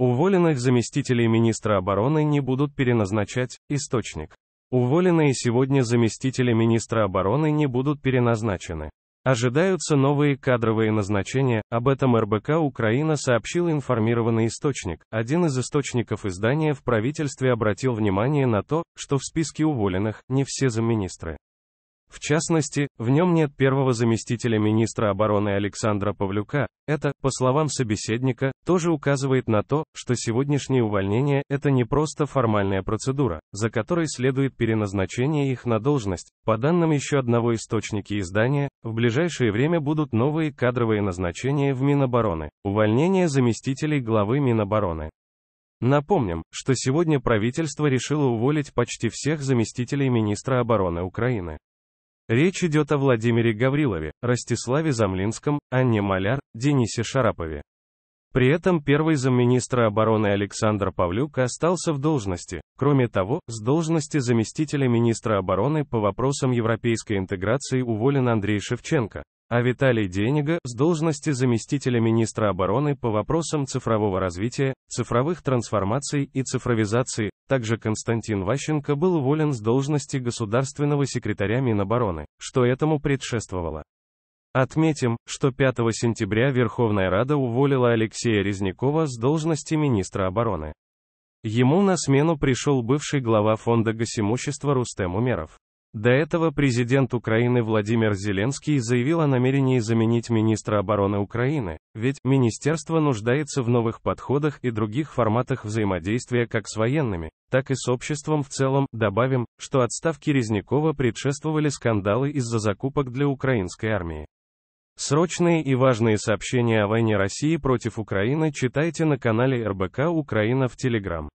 Уволенных заместителей министра обороны не будут переназначать, источник. Уволенные сегодня заместители министра обороны не будут переназначены. Ожидаются новые кадровые назначения, об этом РБК Украина сообщил информированный источник. Один из источников издания в правительстве обратил внимание на то, что в списке уволенных не все замминистры. В частности, в нем нет первого заместителя министра обороны Александра Павлюка. Это, по словам собеседника, тоже указывает на то, что сегодняшнее увольнение это не просто формальная процедура, за которой следует переназначение их на должность. По данным еще одного источника издания, в ближайшее время будут новые кадровые назначения в Минобороны. Увольнение заместителей главы Минобороны. Напомним, что сегодня правительство решило уволить почти всех заместителей министра обороны Украины. Речь идет о Владимире Гаврилове, Ростиславе Замлинском, Анне Маляр, Денисе Шарапове. При этом первый замминистра обороны Александр Павлюк остался в должности, кроме того, с должности заместителя министра обороны по вопросам европейской интеграции уволен Андрей Шевченко, а Виталий Денега с должности заместителя министра обороны по вопросам цифрового развития, цифровых трансформаций и цифровизации, также Константин Ващенко был уволен с должности государственного секретаря Минобороны, что этому предшествовало. Отметим, что 5 сентября Верховная Рада уволила Алексея Резнякова с должности министра обороны. Ему на смену пришел бывший глава фонда госимущества Рустем Умеров. До этого президент Украины Владимир Зеленский заявил о намерении заменить министра обороны Украины, ведь министерство нуждается в новых подходах и других форматах взаимодействия как с военными, так и с обществом в целом. Добавим, что отставки Резникова предшествовали скандалы из-за закупок для украинской армии. Срочные и важные сообщения о войне России против Украины читайте на канале РБК Украина в Телеграм.